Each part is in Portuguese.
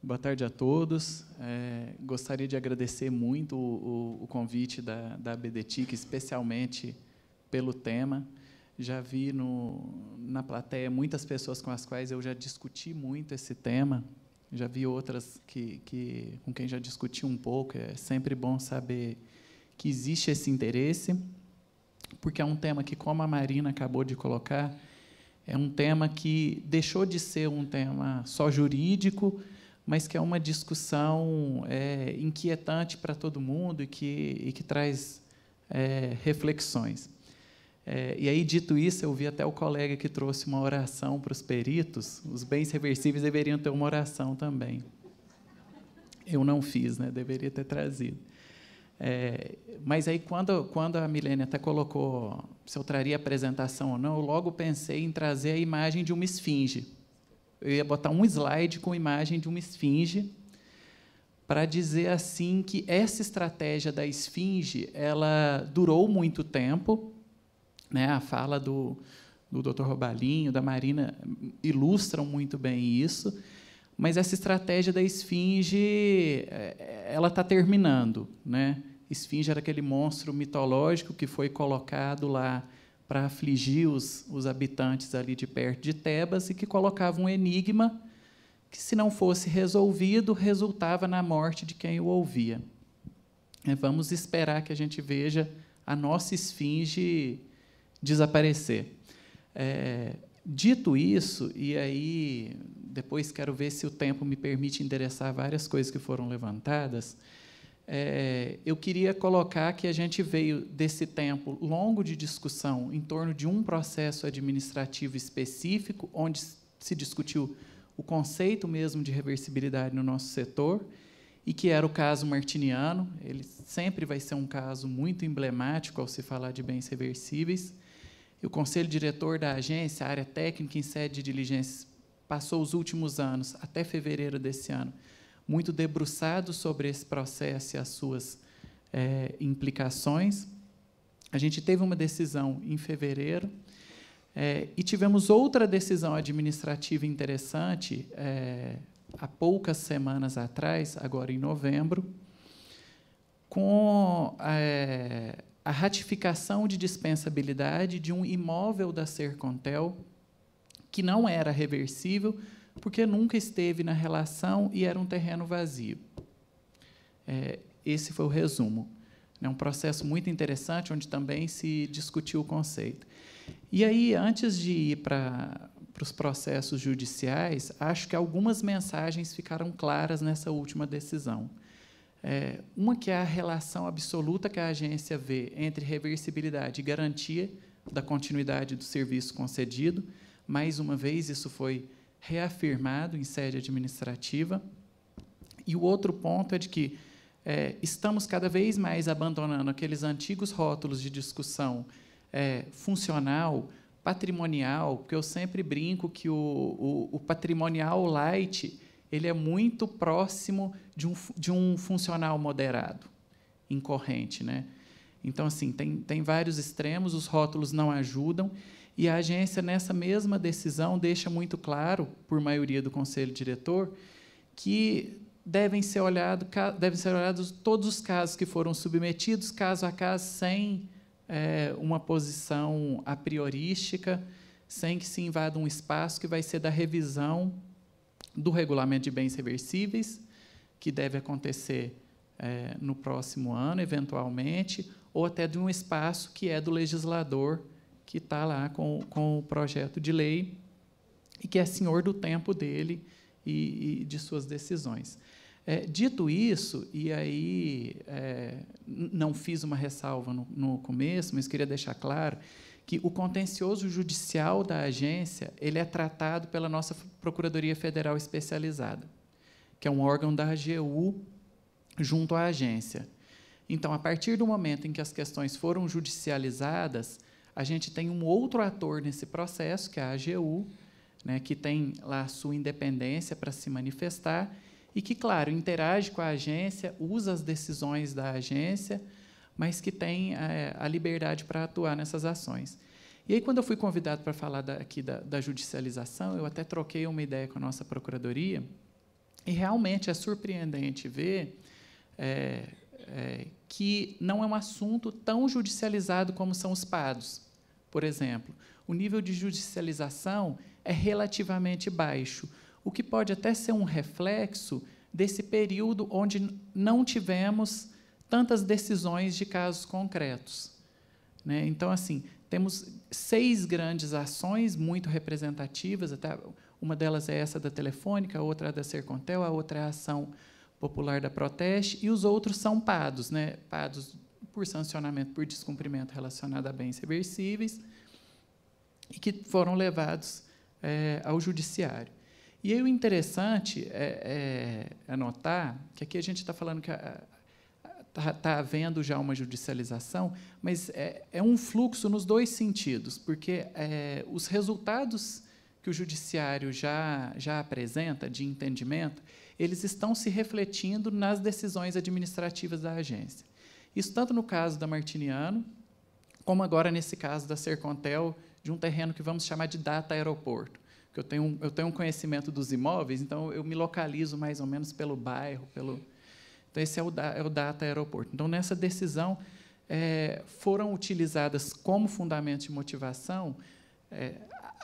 Boa tarde a todos. É, gostaria de agradecer muito o, o, o convite da, da BDTIC, especialmente pelo tema. Já vi no, na plateia muitas pessoas com as quais eu já discuti muito esse tema. Já vi outras que, que com quem já discuti um pouco. É sempre bom saber que existe esse interesse, porque é um tema que, como a Marina acabou de colocar, é um tema que deixou de ser um tema só jurídico mas que é uma discussão é, inquietante para todo mundo e que, e que traz é, reflexões. É, e aí, dito isso, eu vi até o colega que trouxe uma oração para os peritos. Os bens reversíveis deveriam ter uma oração também. Eu não fiz, né? deveria ter trazido. É, mas aí, quando, quando a Milene até colocou se eu traria apresentação ou não, eu logo pensei em trazer a imagem de uma esfinge eu ia botar um slide com imagem de uma esfinge para dizer assim que essa estratégia da esfinge ela durou muito tempo, né? A fala do do Dr. Robalinho, da Marina ilustram muito bem isso, mas essa estratégia da esfinge é, é, ela está terminando, né? Esfinge era aquele monstro mitológico que foi colocado lá para afligir os, os habitantes ali de perto de Tebas e que colocava um enigma que, se não fosse resolvido, resultava na morte de quem o ouvia. É, vamos esperar que a gente veja a nossa esfinge desaparecer. É, dito isso, e aí depois quero ver se o tempo me permite endereçar várias coisas que foram levantadas é, eu queria colocar que a gente veio desse tempo longo de discussão em torno de um processo administrativo específico, onde se discutiu o conceito mesmo de reversibilidade no nosso setor, e que era o caso martiniano. Ele sempre vai ser um caso muito emblemático ao se falar de bens reversíveis. E o conselho diretor da agência, a área técnica em sede de diligências, passou os últimos anos, até fevereiro desse ano, muito debruçado sobre esse processo e as suas é, implicações. A gente teve uma decisão em fevereiro é, e tivemos outra decisão administrativa interessante é, há poucas semanas atrás, agora em novembro, com é, a ratificação de dispensabilidade de um imóvel da Sercontel que não era reversível, porque nunca esteve na relação e era um terreno vazio. É, esse foi o resumo. É um processo muito interessante, onde também se discutiu o conceito. E aí, antes de ir para, os processos judiciais, acho que algumas mensagens ficaram claras nessa última decisão. É, uma que é a relação absoluta que a agência vê entre reversibilidade e garantia da continuidade do serviço concedido. Mais uma vez, isso foi reafirmado em sede administrativa. E o outro ponto é de que é, estamos cada vez mais abandonando aqueles antigos rótulos de discussão é, funcional, patrimonial, porque eu sempre brinco que o, o, o, patrimonial light ele é muito próximo de um, de um funcional moderado, incorrente. Né? Então, assim, tem, tem vários extremos, os rótulos não ajudam, e a agência, nessa mesma decisão, deixa muito claro, por maioria do conselho diretor, que devem ser, olhado, devem ser olhados todos os casos que foram submetidos, caso a caso, sem é, uma posição a priorística, sem que se invada um espaço que vai ser da revisão do regulamento de bens reversíveis, que deve acontecer é, no próximo ano, eventualmente, ou até de um espaço que é do legislador que está lá com, com o projeto de lei e que é senhor do tempo dele e, e de suas decisões. É, dito isso, e aí é, não fiz uma ressalva no, no começo, mas queria deixar claro que o contencioso judicial da agência ele é tratado pela nossa Procuradoria Federal Especializada, que é um órgão da AGU junto à agência. Então, a partir do momento em que as questões foram judicializadas, a gente tem um outro ator nesse processo, que é a AGU, né, que tem lá a sua independência para se manifestar e que, claro, interage com a agência, usa as decisões da agência, mas que tem eh, a liberdade para atuar nessas ações. E aí, quando eu fui convidado para falar da, aqui da, da, judicialização, eu até troquei uma ideia com a nossa procuradoria, e realmente é surpreendente ver é, é, que não é um assunto tão judicializado como são os PADOS por exemplo, o nível de judicialização é relativamente baixo, o que pode até ser um reflexo desse período onde não tivemos tantas decisões de casos concretos. Né? Então, assim, temos seis grandes ações muito representativas, até uma delas é essa da Telefônica, a outra é da Sercontel, a outra é a ação popular da Proteste, e os outros são PADOS, né? PADOS por sancionamento por descumprimento relacionado a bens reversíveis e que foram levados é, ao judiciário. E aí o interessante é, é, é notar que aqui a gente está falando que está tá havendo já uma judicialização, mas é, é, um fluxo nos dois sentidos, porque é, os resultados que o judiciário já, já apresenta de entendimento, eles estão se refletindo nas decisões administrativas da agência. Isso tanto no caso da Martiniano, como agora nesse caso da Sercontel, de um terreno que vamos chamar de data aeroporto. Que eu tenho, eu tenho um conhecimento dos imóveis, então eu me localizo mais ou menos pelo bairro, pelo. Então esse é o, da, é o data aeroporto. Então nessa decisão é, foram utilizadas como fundamento de motivação, é,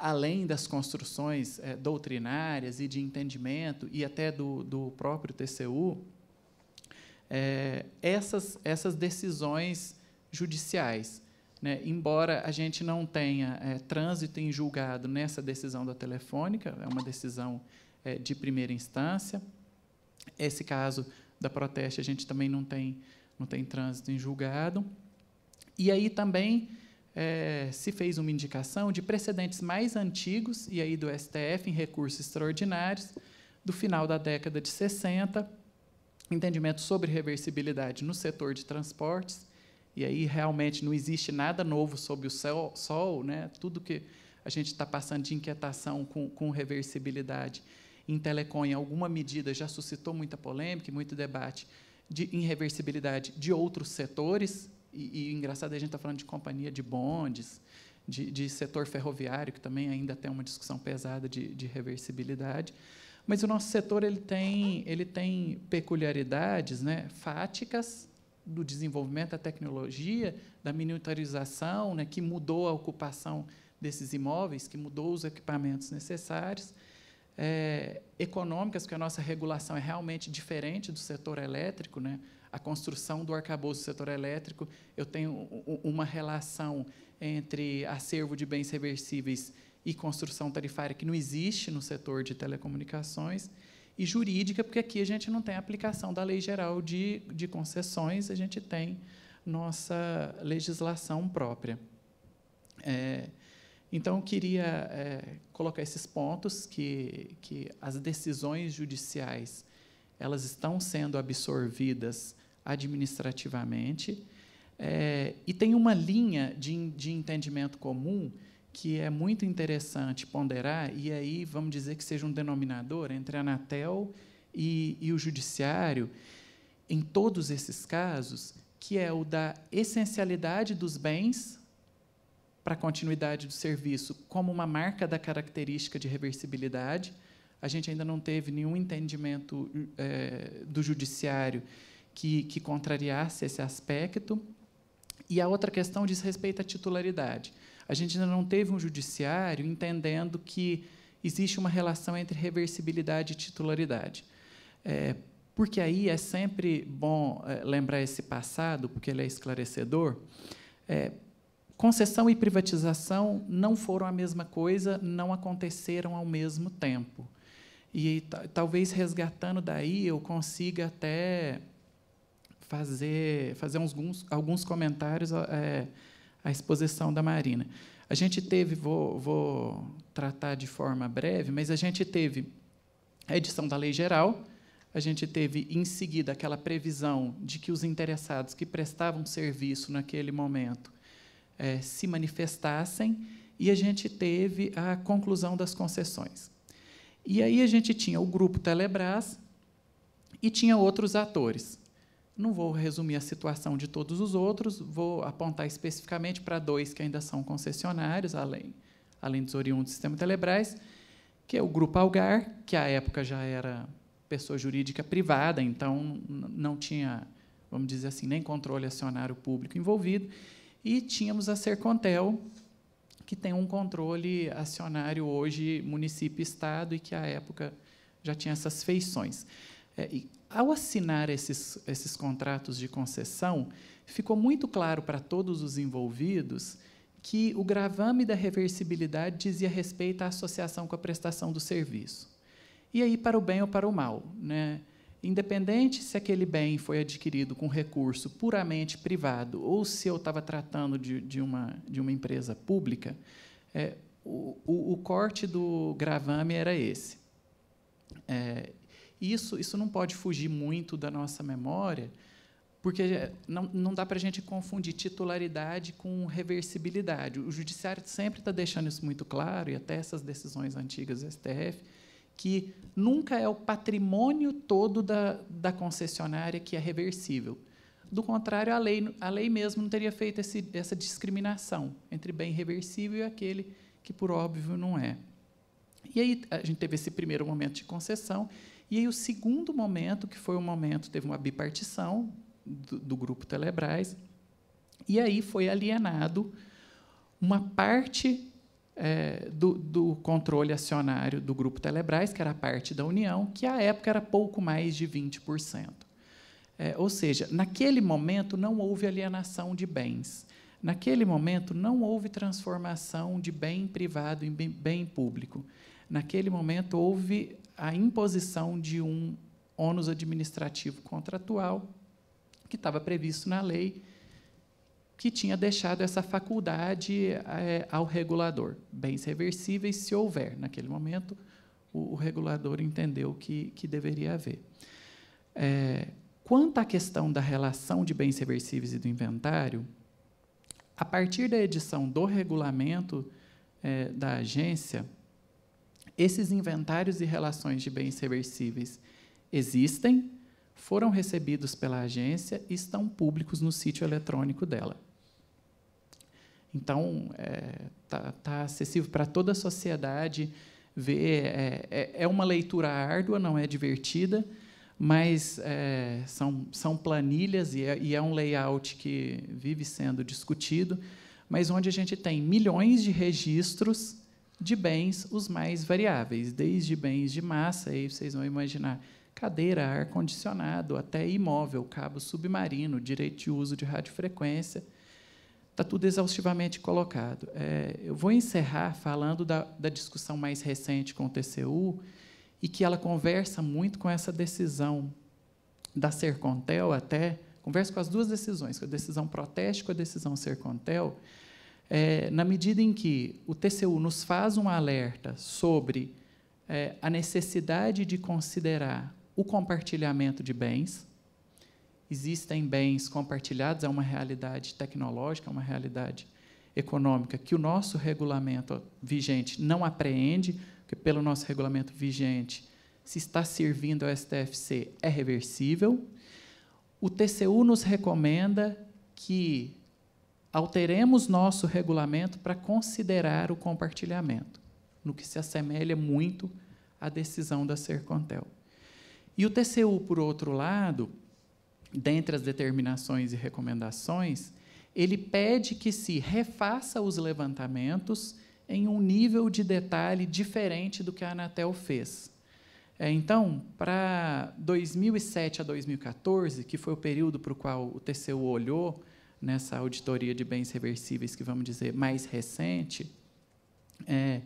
além das construções é, doutrinárias e de entendimento e até do, do próprio TCU, é, essas, essas decisões judiciais. Né? Embora a gente não tenha é, trânsito em julgado nessa decisão da Telefônica, é uma decisão é, de primeira instância. Esse caso da Proteste a gente também não tem, não tem trânsito em julgado. E aí também é, se fez uma indicação de precedentes mais antigos, e aí do STF, em recursos extraordinários, do final da década de 60 entendimento sobre reversibilidade no setor de transportes, e aí realmente não existe nada novo sobre o céu, sol, né? tudo que a gente está passando de inquietação com, com reversibilidade em telecom, em alguma medida, já suscitou muita polêmica e muito debate de irreversibilidade de outros setores, e, e engraçado, a gente está falando de companhia de bondes, de, de, setor ferroviário, que também ainda tem uma discussão pesada de, de reversibilidade, mas o nosso setor ele tem, ele tem peculiaridades né, fáticas do desenvolvimento da tecnologia, da miniaturização, né, que mudou a ocupação desses imóveis, que mudou os equipamentos necessários, é, econômicas, porque a nossa regulação é realmente diferente do setor elétrico. Né? A construção do arcabouço do setor elétrico, eu tenho uma relação entre acervo de bens reversíveis e construção tarifária, que não existe no setor de telecomunicações, e jurídica, porque aqui a gente não tem aplicação da Lei Geral de, de Concessões, a gente tem nossa legislação própria. É, então, eu queria é, colocar esses pontos que, que as decisões judiciais elas estão sendo absorvidas administrativamente é, e tem uma linha de, de entendimento comum que é muito interessante ponderar, e aí vamos dizer que seja um denominador entre a Anatel e, e o Judiciário, em todos esses casos, que é o da essencialidade dos bens para a continuidade do serviço como uma marca da característica de reversibilidade. A gente ainda não teve nenhum entendimento é, do judiciário que, que contrariasse esse aspecto. E a outra questão diz respeito à titularidade. A gente ainda não teve um judiciário entendendo que existe uma relação entre reversibilidade e titularidade. É, porque aí é sempre bom é, lembrar esse passado, porque ele é esclarecedor. É, concessão e privatização não foram a mesma coisa, não aconteceram ao mesmo tempo. E talvez resgatando daí eu consiga até fazer, fazer uns, alguns comentários. É, a exposição da Marina. A gente teve, vou, vou tratar de forma breve, mas a gente teve a edição da Lei Geral, a gente teve em seguida aquela previsão de que os interessados que prestavam serviço naquele momento é, se manifestassem, e a gente teve a conclusão das concessões. E aí a gente tinha o grupo Telebrás e tinha outros atores. Não vou resumir a situação de todos os outros, vou apontar especificamente para dois que ainda são concessionários, além, além dos oriundos do Sistema Telebrás, que é o Grupo Algar, que à época já era pessoa jurídica privada, então não tinha, vamos dizer assim, nem controle acionário público envolvido, e tínhamos a Sercontel, que tem um controle acionário hoje município-estado e que à época já tinha essas feições. É, e ao assinar esses, esses contratos de concessão, ficou muito claro para todos os envolvidos que o gravame da reversibilidade dizia respeito à associação com a prestação do serviço. E aí, para o bem ou para o mal. Né? Independente se aquele bem foi adquirido com recurso puramente privado ou se eu estava tratando de, de, uma, de uma empresa pública, é, o, o, o, corte do gravame era esse. É, isso, isso não pode fugir muito da nossa memória, porque não, não dá para a gente confundir titularidade com reversibilidade. O judiciário sempre está deixando isso muito claro, e até essas decisões antigas do STF, que nunca é o patrimônio todo da, da concessionária que é reversível. Do contrário, a lei, a lei mesmo não teria feito esse, essa discriminação entre bem reversível e aquele que, por óbvio, não é. E aí a gente teve esse primeiro momento de concessão, e aí o segundo momento, que foi o momento, teve uma bipartição do, do grupo Telebrás, e aí foi alienado uma parte é, do, do, controle acionário do grupo Telebrás, que era parte da União, que à época era pouco mais de 20%. É, ou seja, naquele momento não houve alienação de bens. Naquele momento não houve transformação de bem privado em bem público. Naquele momento houve a imposição de um ônus administrativo contratual que estava previsto na lei, que tinha deixado essa faculdade é, ao regulador. Bens reversíveis, se houver. Naquele momento, o, o regulador entendeu que, que deveria haver. É, quanto à questão da relação de bens reversíveis e do inventário, a partir da edição do regulamento é, da agência, esses inventários e relações de bens reversíveis existem, foram recebidos pela agência e estão públicos no sítio eletrônico dela. Então, está é, tá, tá acessível para toda a sociedade ver. É, é, é, uma leitura árdua, não é divertida, mas é, são, são planilhas e é, e é um layout que vive sendo discutido, mas onde a gente tem milhões de registros de bens os mais variáveis, desde bens de massa, aí vocês vão imaginar cadeira, ar-condicionado, até imóvel, cabo submarino, direito de uso de radiofrequência. Está tudo exaustivamente colocado. É, eu vou encerrar falando da, da, discussão mais recente com o TCU e que ela conversa muito com essa decisão da Sercontel até, conversa com as duas decisões, com a decisão Proteste e com a decisão Sercontel, é, na medida em que o TCU nos faz um alerta sobre é, a necessidade de considerar o compartilhamento de bens, existem bens compartilhados, é uma realidade tecnológica, é uma realidade econômica que o nosso regulamento vigente não apreende, porque pelo nosso regulamento vigente, se está servindo ao STFC, é reversível. O TCU nos recomenda que alteremos nosso regulamento para considerar o compartilhamento, no que se assemelha muito à decisão da Sercontel. E o TCU, por outro lado, dentre as determinações e recomendações, ele pede que se refaça os levantamentos em um nível de detalhe diferente do que a Anatel fez. É, então, para 2007 a 2014, que foi o período para o qual o TCU olhou, nessa auditoria de bens reversíveis, que vamos dizer mais recente, é,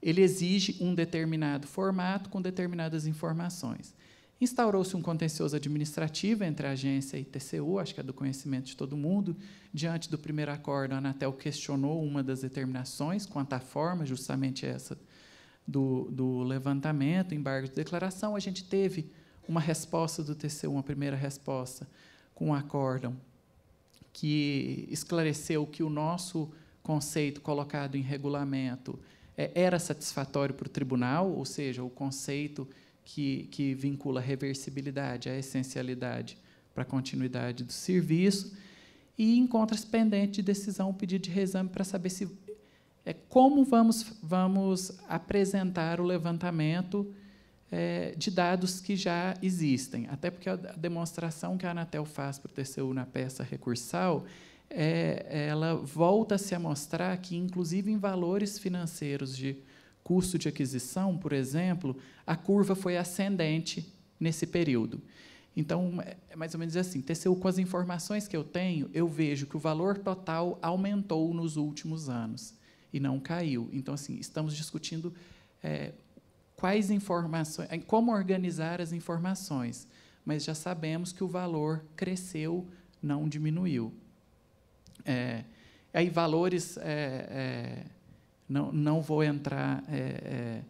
ele exige um determinado formato com determinadas informações. Instaurou-se um contencioso administrativo entre a agência e TCU, acho que é do conhecimento de todo mundo. Diante do primeiro acordo, a Anatel questionou uma das determinações quanto à forma, justamente essa do, do levantamento, embargo de declaração. A gente teve uma resposta do TCU, uma primeira resposta com o acórdão que esclareceu que o nosso conceito colocado em regulamento é, era satisfatório para o tribunal, ou seja, o conceito que, que vincula a reversibilidade à essencialidade para a continuidade do serviço, e encontra-se pendente de decisão o pedido de reexame para saber se é, como vamos, vamos apresentar o levantamento é, de dados que já existem. Até porque a demonstração que a Anatel faz para o TCU na peça recursal, é, ela volta-se a mostrar que, inclusive em valores financeiros de custo de aquisição, por exemplo, a curva foi ascendente nesse período. Então, é, é mais ou menos assim, TCU, com as informações que eu tenho, eu vejo que o valor total aumentou nos últimos anos e não caiu. Então, assim, estamos discutindo é, quais informações, eh, como organizar as informações, mas já sabemos que o valor cresceu, não diminuiu. É, aí valores, é, é, não, não vou entrar é, é,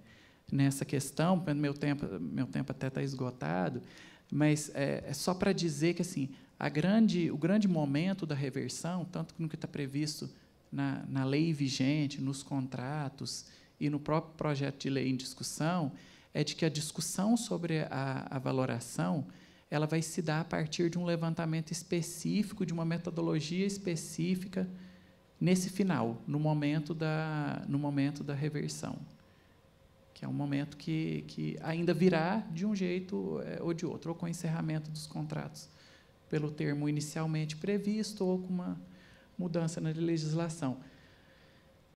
nessa questão, meu tempo, meu tempo até está esgotado, mas é, é só para dizer que assim a grande, o grande momento da reversão, tanto no que está previsto na, na lei vigente, nos contratos e no próprio projeto de lei em discussão, é de que a discussão sobre a, a valoração ela vai se dar a partir de um levantamento específico, de uma metodologia específica, nesse final, no momento da, no momento da reversão. Que é um momento que, que ainda virá de um jeito é, ou de outro, ou com o encerramento dos contratos pelo termo inicialmente previsto, ou com uma mudança na legislação.